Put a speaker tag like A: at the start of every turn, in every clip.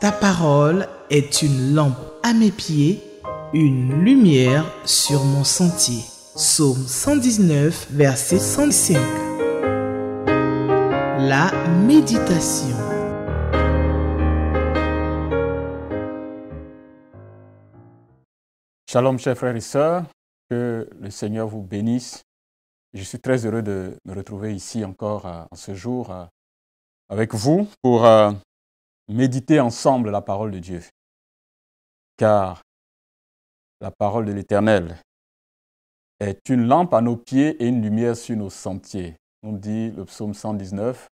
A: Ta parole est une lampe à mes pieds, une lumière sur mon sentier. Psaume 119, verset 105. La méditation. Shalom, chers frères et sœurs. Que le Seigneur vous bénisse. Je suis très heureux de me retrouver ici encore euh, en ce jour euh, avec vous pour euh, méditer ensemble la parole de Dieu. Car la parole de l'Éternel est une lampe à nos pieds et une lumière sur nos sentiers, On dit le psaume 119,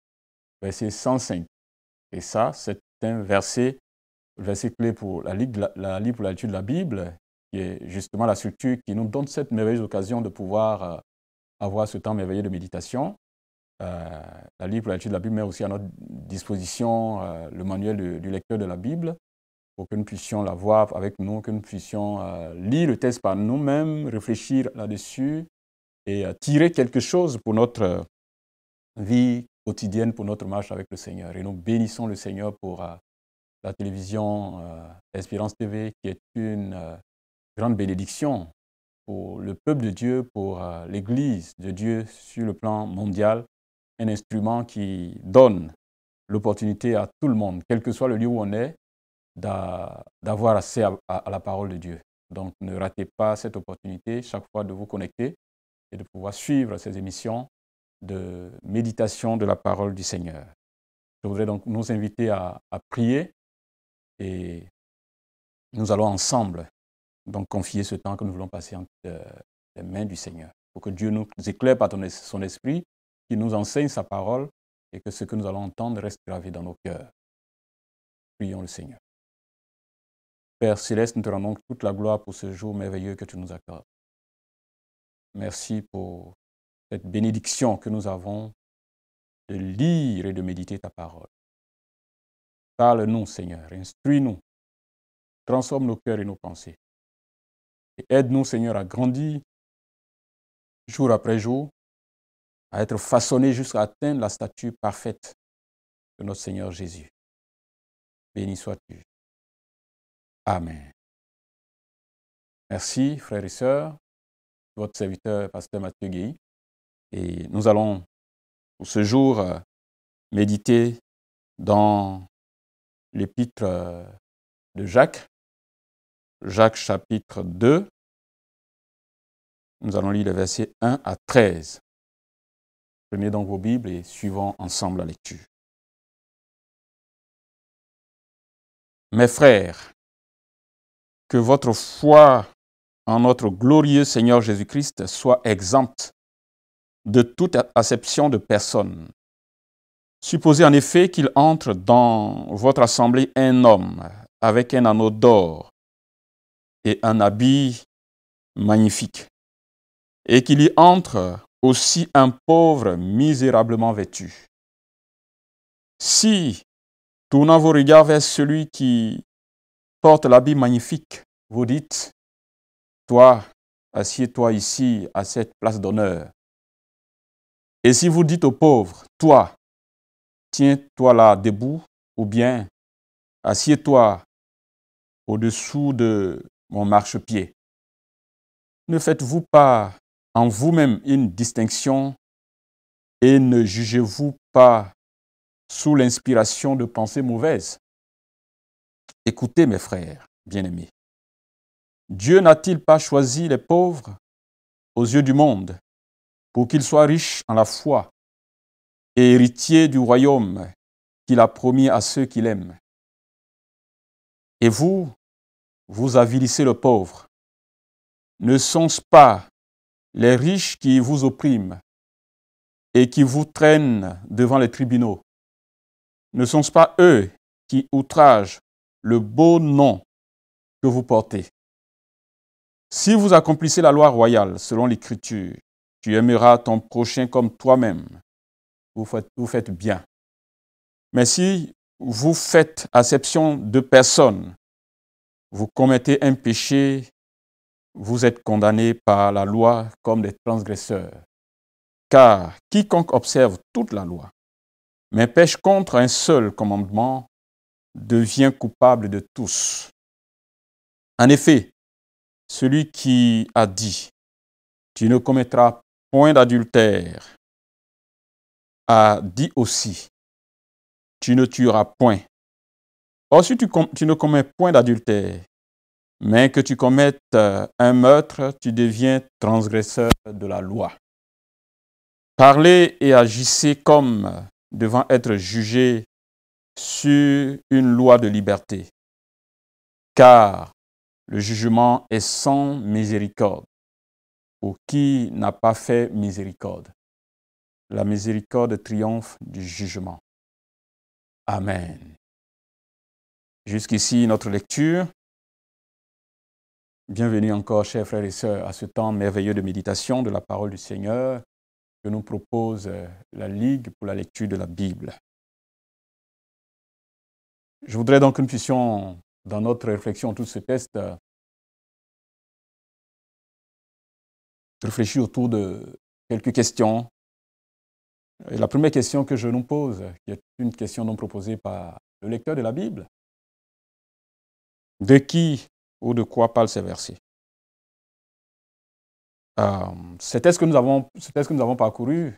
A: verset 105. Et ça, c'est un verset, clé pour la Ligue, pour l'étude de la Bible, qui est justement la structure qui nous donne cette merveilleuse occasion de pouvoir euh, avoir ce temps merveilleux de méditation. Euh, la livre l'étude de la Bible, mais aussi à notre disposition euh, le manuel du lecteur de la Bible, pour que nous puissions la voir avec nous, que nous puissions euh, lire le texte par nous-mêmes, réfléchir là-dessus et tirer quelque chose pour notre vie quotidienne, pour notre marche avec le Seigneur. Et nous bénissons le Seigneur pour la télévision Espérance TV, qui est une grande bénédiction pour le peuple de Dieu, pour l'Église de Dieu sur le plan mondial un instrument qui donne l'opportunité à tout le monde, quel que soit le lieu où on est, d'avoir accès à, la parole de Dieu. Donc ne ratez pas cette opportunité chaque fois de vous connecter et de pouvoir suivre ces émissions de méditation de la parole du Seigneur. Je voudrais donc nous inviter à, à prier et nous allons ensemble donc confier ce temps que nous voulons passer entre euh, les mains du Seigneur pour que Dieu nous éclaire par son esprit nous enseigne sa parole et que ce que nous allons entendre reste gravé dans nos cœurs. Prions le Seigneur. Père céleste, nous te rendons toute la gloire pour ce jour merveilleux que tu nous accordes. Merci pour cette bénédiction que nous avons de lire et de méditer ta parole. Parle-nous, Seigneur, instruis-nous, transforme nos cœurs et nos pensées.
B: Et aide-nous, Seigneur, à grandir jour après jour à être façonné jusqu'à atteindre la statue parfaite de notre Seigneur Jésus. Béni sois-tu. Amen. Merci, frères et sœurs, votre serviteur, pasteur Mathieu Guy. Et nous allons, pour ce jour, euh, méditer dans l'épître euh, de Jacques, Jacques chapitre 2. Nous allons lire les versets 1 à 13. Prenez donc vos Bibles et suivons ensemble la lecture. Mes frères, que votre
A: foi en notre glorieux Seigneur Jésus-Christ soit exempte de toute acception de personne. Supposez en effet qu'il entre dans votre assemblée un homme avec un anneau d'or et un habit magnifique, et qu'il y entre aussi un pauvre misérablement vêtu. Si, tournant vos regards vers celui qui porte l'habit magnifique, vous dites, toi, assieds-toi ici à cette place d'honneur.
B: Et si vous dites au pauvre, « toi, tiens-toi là debout, ou bien assieds-toi au-dessous de mon marchepied, ne faites-vous pas en vous-même une distinction et ne jugez-vous pas sous l'inspiration de pensées mauvaises. Écoutez mes frères bien-aimés,
A: Dieu n'a-t-il pas choisi les pauvres aux yeux du monde pour qu'ils soient riches en la foi et héritiers du royaume qu'il a promis
B: à ceux qu'il aime Et vous, vous avilissez le pauvre. Ne sont-ce pas les riches qui vous oppriment et qui vous traînent devant les tribunaux, ne sont-ce pas
A: eux qui outragent le beau nom que vous portez Si vous accomplissez la loi royale selon l'Écriture, tu aimeras ton prochain comme toi-même, vous faites, bien. Mais si vous faites acception de personne, vous commettez un péché vous êtes condamnés par la loi comme des transgresseurs. Car quiconque observe toute la loi, mais pêche contre un seul commandement, devient coupable de tous. En effet,
B: celui qui a dit, tu ne commettras point d'adultère, a dit aussi, tu ne tueras
A: point. Or, si tu, tu ne commets point d'adultère mais que tu commettes euh, un meurtre, tu deviens transgresseur de la loi. Parlez et agissez comme euh, devant être jugé sur une loi de liberté, car le jugement est sans miséricorde, pour qui n'a pas fait miséricorde. La miséricorde triomphe du jugement. Amen. Jusqu'ici notre lecture. Bienvenue encore, chers frères et sœurs, à ce temps merveilleux de méditation de la parole du Seigneur que nous propose euh, la Ligue pour la lecture de la Bible.
B: Je voudrais donc que nous puissions, dans notre réflexion tout ce texte, réfléchir autour de quelques questions.
A: la première question que je nous pose, qui est une question non proposée par le lecteur de la Bible,
B: de qui ou de quoi parle ces versets. Euh, ce que nous avons, parcouru,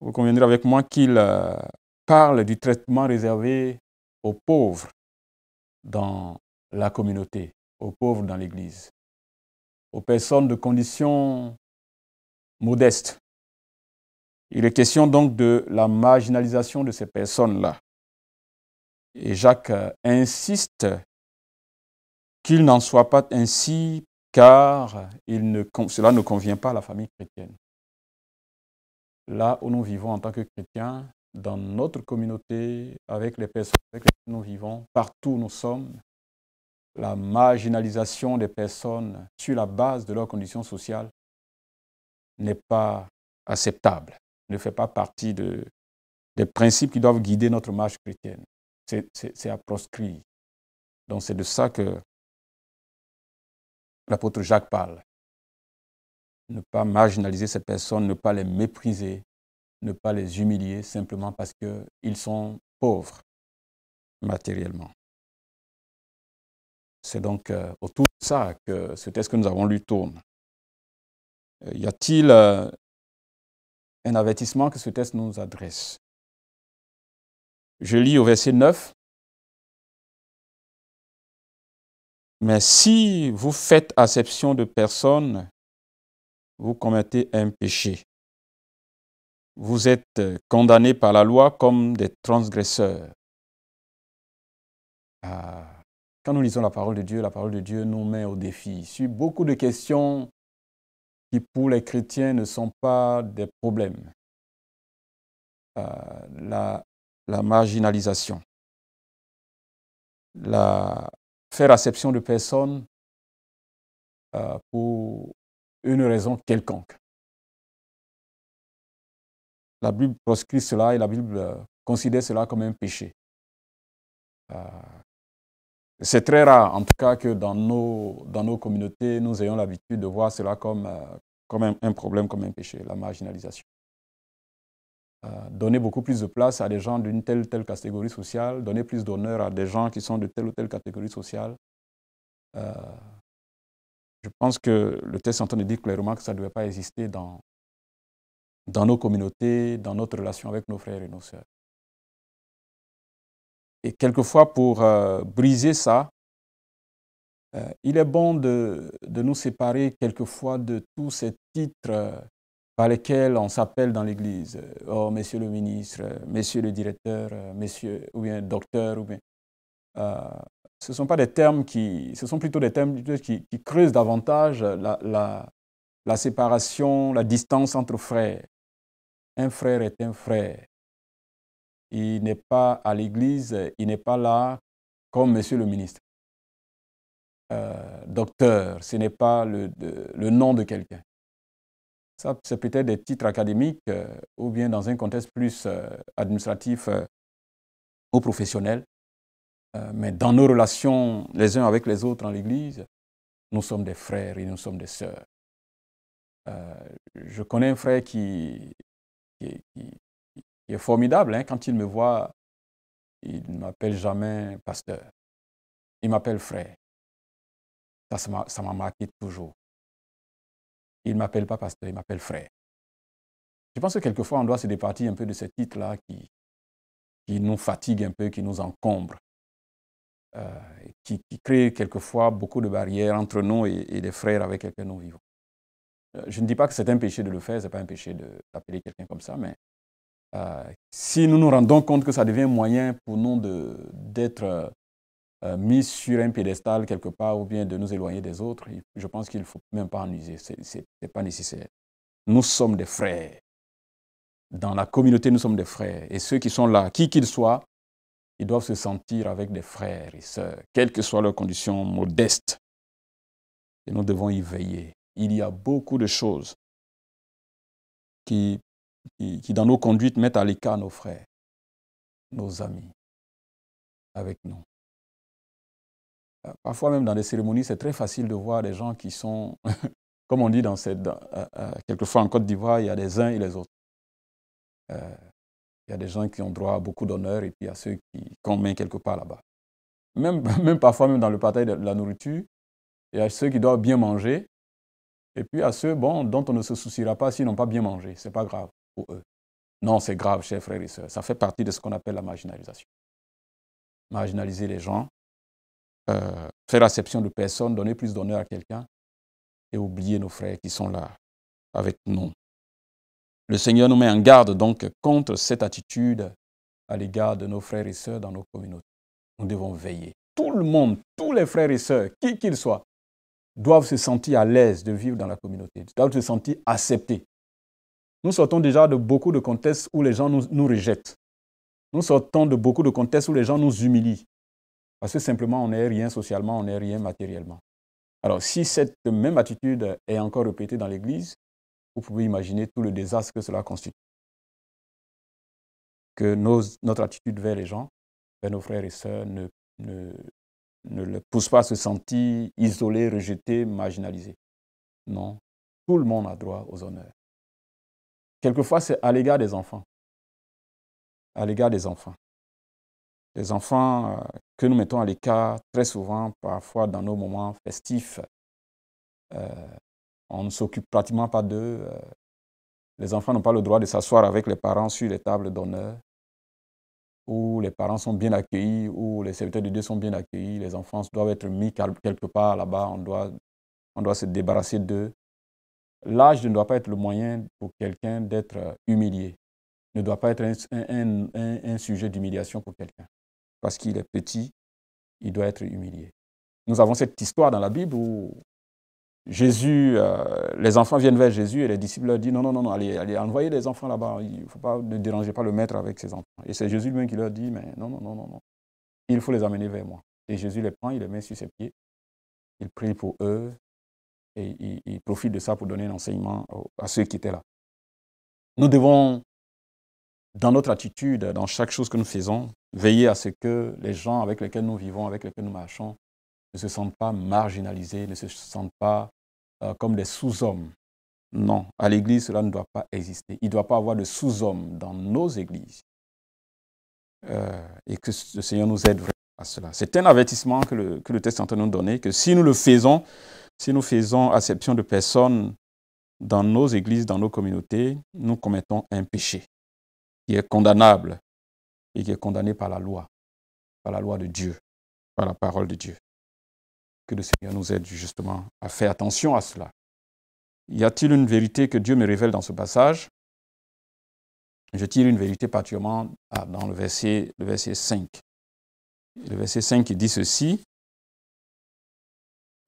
B: vous conviendrez avec moi qu'il euh, parle du traitement réservé aux pauvres dans la communauté, aux
A: pauvres dans l'Église, aux personnes de conditions modestes. Il est question donc de la marginalisation de ces personnes-là. Et Jacques euh, insiste qu'il n'en soit pas ainsi, car il cela ne convient pas à la famille chrétienne. Là où nous vivons en tant que chrétiens, dans notre communauté, avec les personnes avec lesquelles nous vivons, partout où nous sommes, la marginalisation des personnes sur la base de leurs conditions sociales n'est pas acceptable, ne fait pas partie de, des principes qui doivent guider notre marche chrétienne. C'est à proscrire. Donc c'est de ça que l'apôtre Jacques parle. Ne pas marginaliser ces personnes, ne pas les mépriser, ne pas les humilier simplement parce qu'ils sont
B: pauvres matériellement. C'est donc euh, autour de ça que ce texte que nous avons lu tourne. Euh, y a-t-il euh, un avertissement que ce texte nous adresse Je lis au verset 9. Mais si
A: vous faites acception de personne, vous commettez un péché. Vous êtes condamné par la loi comme des transgresseurs. Ah, quand nous lisons la parole de Dieu, la parole de Dieu nous met au défi sur beaucoup de questions qui pour les chrétiens ne sont pas des problèmes. Ah, la, la, marginalisation,
B: la, faire acception de personnes euh, pour une raison quelconque. La Bible proscrit cela et la Bible euh, considère cela comme un péché.
A: Euh, c'est très rare, en tout cas, que dans nos, dans nos communautés, nous ayons l'habitude de voir cela comme, comme un problème, comme un péché, la marginalisation. Euh, donner beaucoup plus de place à des gens d'une telle ou telle catégorie sociale, donner plus d'honneur à des gens qui sont de telle ou telle catégorie sociale. Euh, je pense que le texte est en train de dire clairement que ça ne devait pas exister dans,
B: nos communautés, dans notre relation avec nos frères et nos sœurs.
A: Et quelquefois, pour euh, briser ça, il est bon de, nous séparer quelquefois de tous ces titres par lesquels on s'appelle dans l'Église. Euh, oh, monsieur le ministre, euh, monsieur le directeur, euh, monsieur, ou bien docteur, ou bien. Euh, ce sont pas des termes qui. Ce sont plutôt des termes qui, creusent davantage la, la, la, séparation, la distance entre frères. Un frère est un frère. Il n'est pas à l'Église, il n'est pas là comme monsieur le ministre. docteur, ce n'est pas le, le nom de quelqu'un. Ça, c'est peut-être des titres académiques euh, ou bien dans un contexte plus euh, administratif euh, ou professionnel. mais dans nos relations les uns avec les autres en l'Église, nous sommes des frères et nous sommes des sœurs. je connais un frère
B: qui, est formidable. Hein. quand il me voit, il ne m'appelle jamais pasteur. Il m'appelle frère.
A: Ça, ça m'a marqué toujours. Il ne m'appelle pas pasteur, il m'appelle frère. Je pense que quelquefois, on doit se départir un peu de ce titre-là qui, qui nous fatigue un peu, qui nous encombre, euh, qui, crée quelquefois beaucoup de barrières entre nous et, des les frères avec lesquels nous vivons. Euh, je ne dis pas que c'est un péché de le faire, ce n'est pas un péché d'appeler quelqu'un comme ça, mais euh, si nous nous rendons compte que ça devient un moyen pour nous d'être euh, mis sur un piédestal quelque part ou bien de nous éloigner des autres, je pense qu'il ne faut même pas en user. Ce n'est pas nécessaire. Nous sommes des frères. Dans la communauté, nous sommes des frères. Et ceux qui sont là, qui qu'ils soient, ils doivent se sentir avec des frères et sœurs, quelles que soient leurs conditions modestes. Et nous devons y veiller. Il y a beaucoup de choses
B: qui, qui dans nos conduites, mettent à l'écart nos frères, nos amis,
A: avec nous. Euh, parfois même dans des cérémonies, c'est très facile de voir des gens qui sont, comme on dit dans cette, euh, euh, quelquefois en Côte d'Ivoire, il y a des uns et les autres. il y a des gens qui ont droit à beaucoup d'honneur et puis à ceux qui ont main quelque part là-bas. Même, même parfois même dans le partage de la nourriture, il y a ceux qui doivent bien manger et puis à ceux bon, dont on ne se souciera pas s'ils n'ont pas bien mangé. Ce n'est pas grave pour eux. Non, c'est grave, chers frères et sœurs. Ça fait partie de ce qu'on appelle la marginalisation. Marginaliser les gens, euh, faire acception de personnes, donner plus d'honneur à quelqu'un et oublier nos frères qui sont là avec nous. Le Seigneur nous met en garde donc contre cette attitude à l'égard de nos frères et sœurs dans nos communautés. Nous devons veiller. Tout le monde, tous les frères et sœurs, qui qu'ils soient, doivent se sentir à l'aise de vivre dans la communauté, doivent se sentir acceptés. Nous sortons déjà de beaucoup de contextes où les gens nous, nous rejettent. Nous sortons de beaucoup de contextes où les gens nous humilient. Parce que simplement, on n'est rien socialement, on n'est rien matériellement. Alors, si cette même attitude est encore répétée dans l'Église, vous pouvez imaginer tout le désastre que cela constitue. Que notre attitude vers les gens, vers nos frères et sœurs, ne, ne le pousse pas à se sentir isolé, rejeté, marginalisé. Non, tout le monde a droit aux honneurs. Quelquefois, c'est à l'égard des enfants. À l'égard des enfants. Les enfants euh, que nous mettons à l'écart très souvent, parfois dans nos moments festifs. Euh, on ne s'occupe pratiquement pas d'eux. Euh. Les enfants n'ont pas le droit de s'asseoir avec les parents sur les tables d'honneur, où les parents sont bien accueillis, où les serviteurs de Dieu sont bien accueillis. Les enfants doivent être mis quelque part là-bas, on doit, on doit se débarrasser d'eux. L'âge ne doit pas être le moyen pour quelqu'un d'être humilié, ne doit pas être un sujet d'humiliation pour quelqu'un parce qu'il est petit, il doit être humilié. Nous avons cette histoire dans la Bible où Jésus, euh, les enfants viennent vers Jésus et les disciples leur disent non, non, non, non allez, allez envoyez les enfants là-bas, il ne faut pas dérangez pas le maître avec ses enfants. Et c'est Jésus lui-même qui leur dit mais non, non, non, non, non, il faut les amener vers moi. Et Jésus les prend, il les met sur ses pieds, il prie pour eux et il, il profite de ça pour donner l'enseignement à ceux qui étaient là. Nous devons dans notre attitude, dans chaque chose que nous faisons, veiller à ce que les gens avec lesquels nous vivons, avec lesquels nous marchons, ne se sentent pas marginalisés, ne se sentent pas euh, comme des sous-hommes. Non, à l'Église, cela ne doit pas exister. Il ne doit pas avoir de sous-hommes dans nos églises. Euh, et que le Seigneur nous aide à cela. C'est un avertissement que le, que texte est en train de nous donner, que si nous le faisons, si nous faisons acception de personnes dans nos églises, dans nos communautés, nous commettons un péché qui est condamnable et qui est condamné par la loi, par la loi de Dieu, par la parole de Dieu. Que le Seigneur nous aide justement à faire attention à cela. Y a-t-il une vérité que Dieu me révèle dans ce passage Je tire une vérité particulièrement ah, dans le verset, le verset 5.
B: Le verset 5 dit ceci.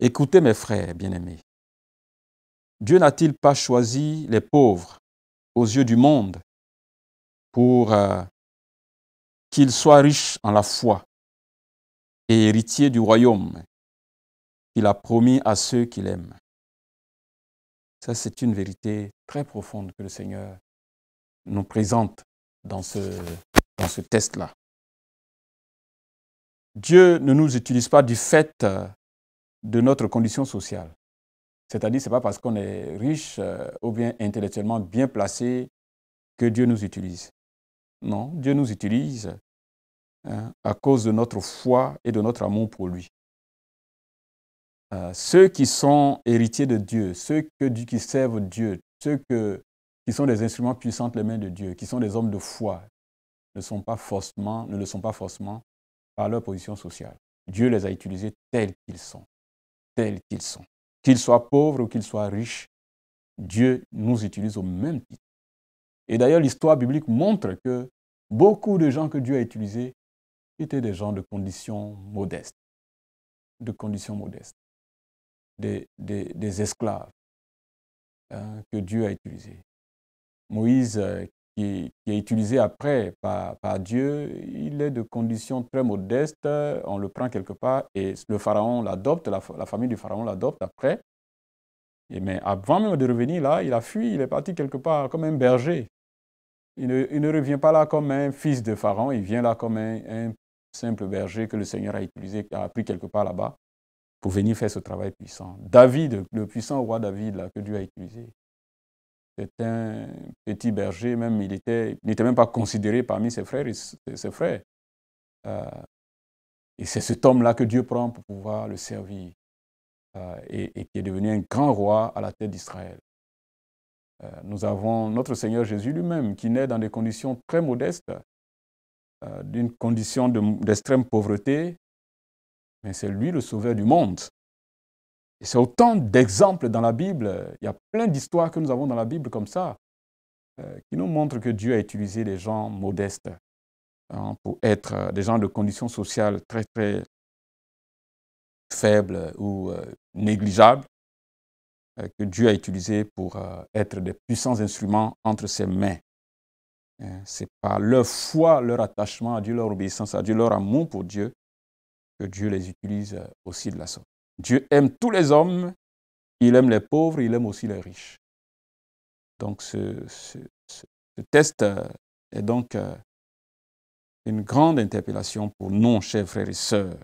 B: Écoutez mes frères bien-aimés. Dieu n'a-t-il pas choisi les pauvres aux yeux du monde pour euh, qu'il soit riche en la foi et héritier du royaume qu'il a promis à ceux qu'il aime. Ça, c'est une vérité très profonde que le Seigneur nous présente dans ce, dans test-là.
A: Dieu ne nous utilise pas du fait euh, de notre condition sociale. C'est-à-dire, ce n'est pas parce qu'on est riche euh, ou bien intellectuellement bien placé que Dieu nous utilise. Non, Dieu nous utilise hein, à cause de notre foi et de notre amour pour lui. Euh, ceux qui sont héritiers de Dieu, ceux que, qui servent Dieu, ceux qui sont des instruments puissants les mains de Dieu, qui sont des hommes de foi, ne, sont pas forcément, ne le sont pas forcément par leur position sociale. Dieu les a utilisés tels qu'ils sont, tels qu'ils sont. Qu'ils soient pauvres ou qu'ils soient riches, Dieu nous utilise au même titre. Et d'ailleurs, l'histoire biblique montre que beaucoup de gens que Dieu a utilisés étaient des gens de conditions modestes, de conditions modestes, des, esclaves hein, que Dieu a utilisés. Moïse, euh, qui, est utilisé après par, Dieu, il est de conditions très modestes, on le prend quelque part et le pharaon l'adopte, la, famille du pharaon l'adopte après. Et mais avant même de revenir là, il a fui, il est parti quelque part comme un berger. Il ne, revient pas là comme un fils de Pharaon, il vient là comme un, simple berger que le Seigneur a utilisé, qui a pris quelque part là-bas pour venir faire ce travail puissant. David, le puissant roi David là, que Dieu a utilisé, c'est un petit berger, même il n'était même pas considéré parmi ses frères. Et ses frères. Euh, et c'est cet homme-là que Dieu prend pour pouvoir le servir euh, et qui est devenu un grand roi à la tête d'Israël. Euh, nous avons notre Seigneur Jésus lui-même qui naît dans des conditions très modestes, euh, d'une condition d'extrême pauvreté, mais c'est lui le sauveur du monde. Et c'est autant d'exemples dans la Bible, il y a plein d'histoires que nous avons dans la Bible comme ça, euh, qui nous montrent que Dieu a utilisé des gens modestes hein, pour être des gens de conditions sociales très, très faibles ou négligeables, euh, que Dieu a utilisé pour euh, être des puissants instruments entre ses mains. Euh, c'est par leur foi, leur attachement à Dieu, leur obéissance à Dieu, leur amour pour Dieu, que Dieu les utilise aussi de la sorte. Dieu aime tous les hommes, il aime les pauvres, il aime aussi les riches. Donc ce, test est donc une grande interpellation pour nous, chers frères et sœurs.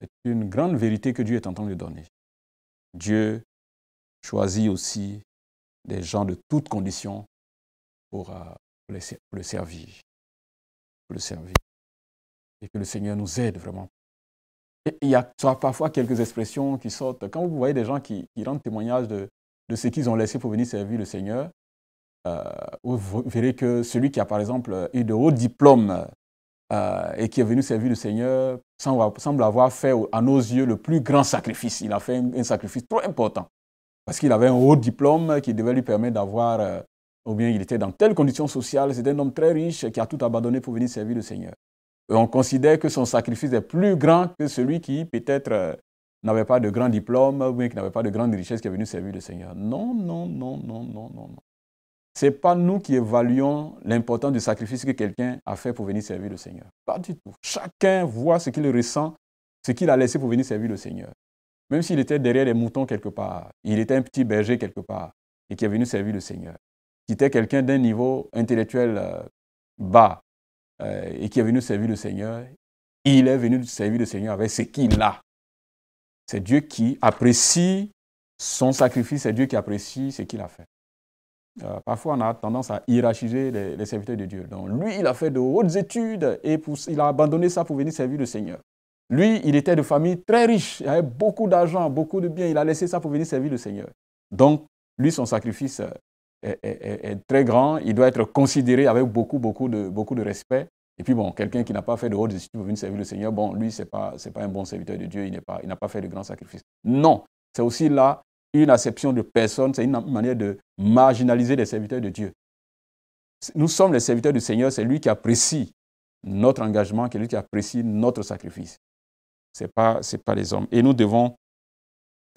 A: C'est une grande vérité que Dieu est en train de donner. Dieu Choisis aussi des gens de toutes conditions
B: euh, pour, le servir. Pour le servir.
A: Et que le Seigneur nous aide vraiment. il y a parfois quelques expressions qui sortent. Quand vous voyez des gens qui, rendent témoignage de, ce qu'ils ont laissé pour venir servir le Seigneur, euh, vous verrez que celui qui a par exemple eu de hauts diplômes euh, et qui est venu servir le Seigneur semble, avoir fait à nos yeux le plus grand sacrifice. Il a fait un sacrifice trop important parce qu'il avait un haut diplôme qui devait lui permettre d'avoir, euh, ou bien il était dans telle conditions sociale, c'était un homme très riche qui a tout abandonné pour venir servir le Seigneur. on considère que son sacrifice est plus grand que celui qui peut-être euh, n'avait pas de grand diplôme ou bien qui n'avait pas de grande richesse qui est venu servir le Seigneur. Non, non, non, non, non, non, non. Ce n'est pas nous qui évaluons l'importance du sacrifice que quelqu'un a fait pour venir servir le Seigneur. Pas du tout. Chacun voit ce qu'il ressent, ce qu'il a laissé pour venir servir le Seigneur. Même s'il était derrière les moutons quelque part, il était un petit berger quelque part et qui est venu servir le Seigneur. Qui était quelqu'un d'un niveau intellectuel euh, bas euh, et qui est venu servir le Seigneur, il est venu servir le Seigneur avec ce qu'il a. C'est Dieu qui apprécie son sacrifice, c'est Dieu qui apprécie ce qu'il a fait. Euh, parfois, on a tendance à hiérarchiser les, serviteurs de Dieu. Donc, lui, il a fait de hautes études et il a abandonné ça pour venir servir le Seigneur. Lui, il était de famille très riche, il avait beaucoup d'argent, beaucoup de biens, il a laissé ça pour venir servir le Seigneur. Donc, lui, son sacrifice euh, est, très grand, il doit être considéré avec beaucoup, beaucoup de, respect. Et puis bon, quelqu'un qui n'a pas fait de hautes études pour venir servir le Seigneur, bon, lui, ce n'est pas, un bon serviteur de Dieu, il, n'a pas fait de grand sacrifice. Non, c'est aussi là une acception de personne, c'est une manière de marginaliser les serviteurs de Dieu. Nous sommes les serviteurs du Seigneur, c'est lui qui apprécie notre engagement, c'est lui qui apprécie notre sacrifice ce n'est pas, les hommes. Et nous devons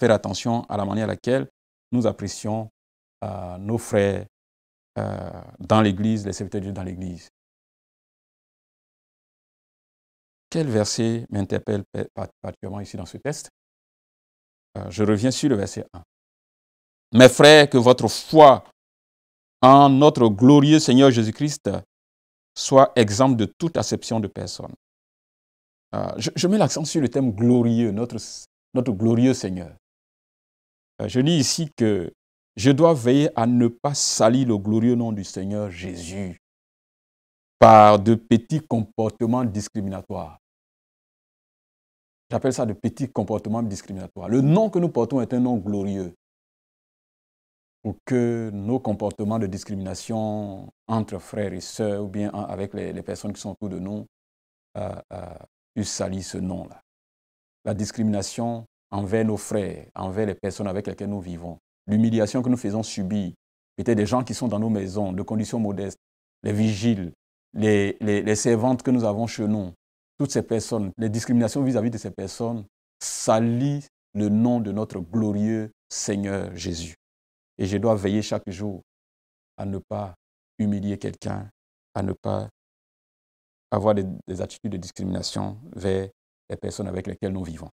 A: faire attention à la manière à laquelle nous apprécions euh, nos frères
B: euh, dans l'Église, les serviteurs de Dieu dans l'Église. Quel verset m'interpelle particulièrement ici dans ce texte
A: euh, Je reviens sur le verset 1. Mes frères, que votre foi en notre glorieux Seigneur Jésus-Christ soit exempte de toute acception de personne. Ah, je, mets l'accent sur le thème glorieux, notre, glorieux Seigneur. Ah, je dis ici que je dois veiller à ne pas salir le glorieux nom du Seigneur Jésus par de petits comportements discriminatoires. J'appelle ça de petits comportements discriminatoires. Le nom que nous portons est un nom glorieux pour que nos comportements de discrimination entre frères et sœurs ou bien avec les, personnes qui sont autour de nous ah, tu ce nom-là. La discrimination envers nos frères, envers les personnes avec lesquelles nous vivons, l'humiliation que nous faisons subir, peut-être des gens qui sont dans nos maisons, de conditions modestes, les vigiles, les, servantes que nous avons chez nous, toutes ces personnes, les discriminations vis-à-vis de ces personnes salit le nom de notre glorieux Seigneur Jésus. Et je dois veiller chaque jour à
B: ne pas humilier quelqu'un, à ne pas avoir des, attitudes
A: de discrimination vers les personnes avec lesquelles nous vivons.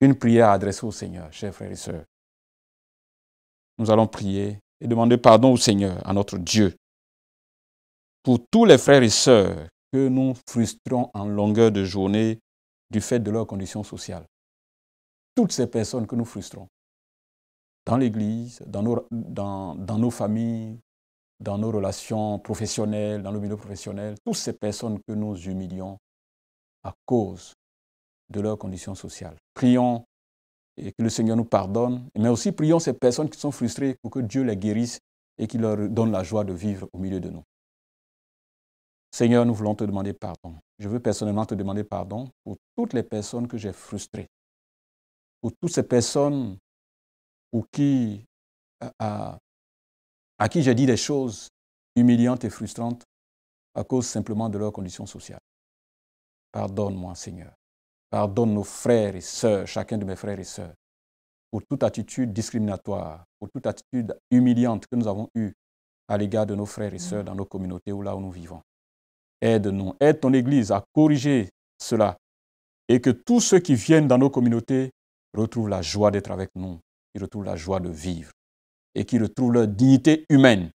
A: Une prière adressée au Seigneur, chers frères et sœurs. Nous allons prier et demander pardon au Seigneur, à notre Dieu, pour tous les frères et sœurs que nous frustrons en longueur de journée du fait de leurs conditions sociales. Toutes ces personnes que nous frustrons, dans l'Église, dans nos familles, dans nos relations professionnelles, dans le milieu professionnel, toutes ces personnes que nous humilions à cause de leurs conditions sociales. Prions et que le Seigneur nous pardonne, mais aussi prions ces personnes qui sont frustrées pour que Dieu les guérisse et qu'il leur donne la joie de vivre au milieu de nous. Seigneur, nous voulons te demander pardon. Je veux personnellement te demander pardon pour toutes les personnes que j'ai frustrées, pour
B: toutes ces personnes ou qui euh, à
A: qui j'ai dit des choses humiliantes et frustrantes à cause simplement de leurs conditions sociales. Pardonne-moi, Seigneur. Pardonne nos frères et sœurs, chacun de mes frères et sœurs, pour toute attitude discriminatoire, pour toute attitude humiliante que nous avons eue à l'égard de nos frères et mm. sœurs dans nos communautés ou là où nous vivons. Aide-nous, aide ton Église à corriger cela et que tous ceux qui viennent dans nos communautés retrouvent la joie d'être avec nous, ils retrouvent la joie de vivre et qui retrouvent leur dignité humaine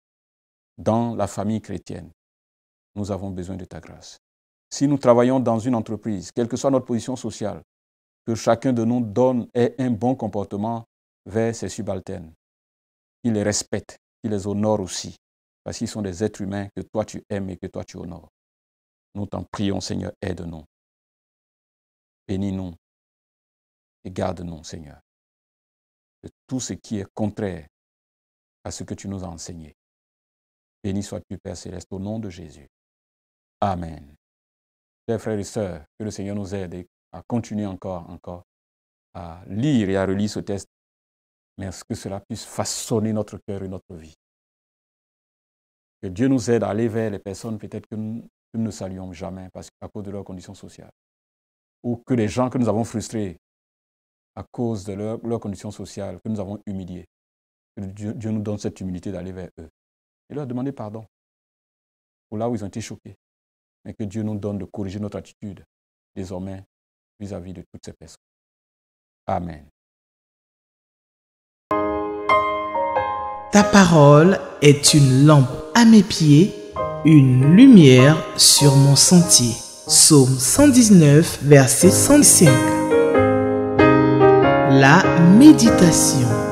A: dans la famille chrétienne. Nous avons besoin de ta grâce. Si nous travaillons dans une entreprise, quelle que soit notre position sociale, que chacun de nous donne un bon comportement vers ses subalternes, qu'il les respecte, qu'il les honore aussi, parce qu'ils sont des êtres humains que toi tu aimes et que toi tu honores. Nous t'en prions,
B: Seigneur, aide-nous. Bénis-nous et garde-nous, Seigneur, de tout ce qui est contraire à ce que tu nous as enseigné. Béni sois-tu, Père céleste, au nom de Jésus. Amen.
A: Chers frères et sœurs, que le Seigneur nous aide à continuer encore, encore à lire et à relire ce texte, mais à ce que cela puisse façonner notre cœur et notre vie. Que Dieu nous aide à aller vers les personnes peut-être que nous, ne saluons jamais parce à cause de leurs conditions sociales, ou que les gens que nous avons frustrés à cause de leurs leur conditions sociales, que nous avons humiliés, Dieu, nous donne cette humilité d'aller vers eux et leur demander pardon pour là où ils ont été choqués, mais que Dieu nous donne de
B: corriger notre attitude désormais vis-à-vis -vis de toutes ces personnes. Amen. Ta parole est
A: une lampe à mes pieds, une lumière sur mon sentier. Psaume 119, verset 105. La méditation.